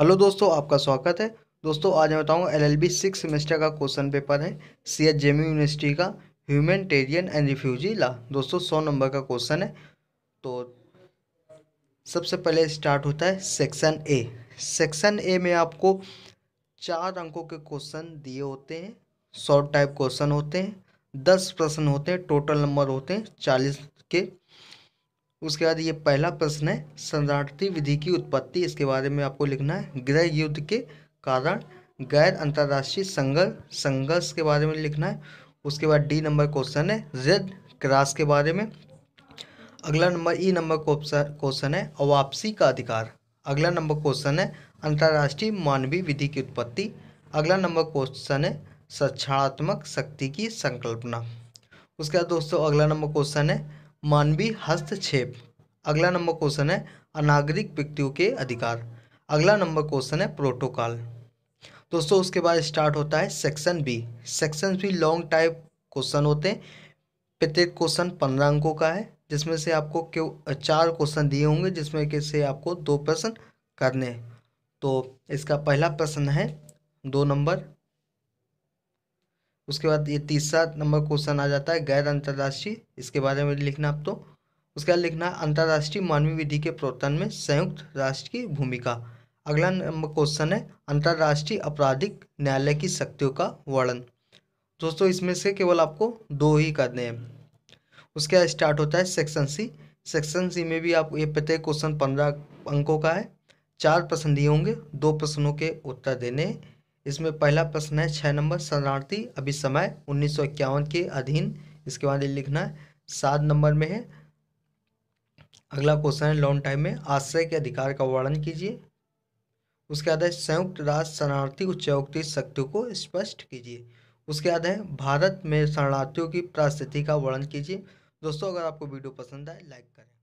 hello दोस्तों आपका स्वागत है दोस्तों आज मैं बताऊंगा L L B six semester का क्वेश्चन पेपर है सी एच जेमी यूनिवर्सिटी का ह्यूमेटेरियन एंड रिफ्यूजी ला दोस्तों सौ नंबर का क्वेश्चन है तो सबसे पहले स्टार्ट होता है सेक्शन ए सेक्शन ए में आपको चार अंकों के क्वेश्चन दिए होते हैं शॉर्ट टाइप क्वेश्चन होते हैं दस प्रश्न होते हैं टोटल नंबर होते हैं चालीस के उसके बाद ये पहला प्रश्न है शरणार्थी विधि की उत्पत्ति इसके बारे में आपको लिखना है गृह युद्ध के कारण गैर अंतर्राष्ट्रीय संघर्ष संघर्ष के बारे में लिखना है उसके बाद डी नंबर क्वेश्चन है रेड क्रास के बारे में अगला नंबर ई नंबर क्वेश्चन है अवापसी का अधिकार अगला नंबर क्वेश्चन है अंतर्राष्ट्रीय मानवीय विधि की उत्पत्ति अगला नंबर क्वेश्चन है शिक्षणात्मक शक्ति की संकल्पना उसके बाद दोस्तों अगला नंबर क्वेश्चन है मानवीय हस्तक्षेप अगला नंबर क्वेश्चन है अनागरिक व्यक्तियों के अधिकार अगला नंबर क्वेश्चन है प्रोटोकॉल दोस्तों उसके बाद स्टार्ट होता है section B section B long type question होते हैं प्रत्येक क्वेश्चन पंद्रह अंकों का है जिसमें से आपको क्यों चार क्वेश्चन दिए होंगे जिसमें के से आपको दो प्रश्न करने तो इसका पहला प्रश्न है दो नंबर उसके बाद ये तीसरा नंबर क्वेश्चन आ जाता है गैर अंतर्राष्ट्रीय इसके बारे में लिखना आप तो उसके बाद लिखना है अंतर्राष्ट्रीय मानवीय विधि के प्रवर्तन में संयुक्त राष्ट्र की भूमिका अगला नंबर क्वेश्चन है अंतर्राष्ट्रीय आपराधिक न्यायालय की शक्तियों का वर्णन दोस्तों इसमें से केवल आपको दो ही करने हैं उसके बाद स्टार्ट होता है सेक्शन सी सेक्शन सी में भी आप ये प्रत्येक क्वेश्चन पंद्रह अंकों का है चार प्रश्न दिए होंगे दो प्रश्नों के उत्तर देने इसमें पहला प्रश्न है छः नंबर शरणार्थी अभी समय उन्नीस के अधीन इसके बाद लिखना है सात नंबर में है अगला क्वेश्चन है लॉन्ग टाइम में आश्रय के अधिकार का वर्णन कीजिए उसके बाद है संयुक्त राष्ट्र शरणार्थी उच्चयोक्ति शक्तियों को स्पष्ट कीजिए उसके बाद है भारत में शरणार्थियों की परिस्थिति का वर्णन कीजिए दोस्तों अगर आपको वीडियो पसंद आए लाइक करें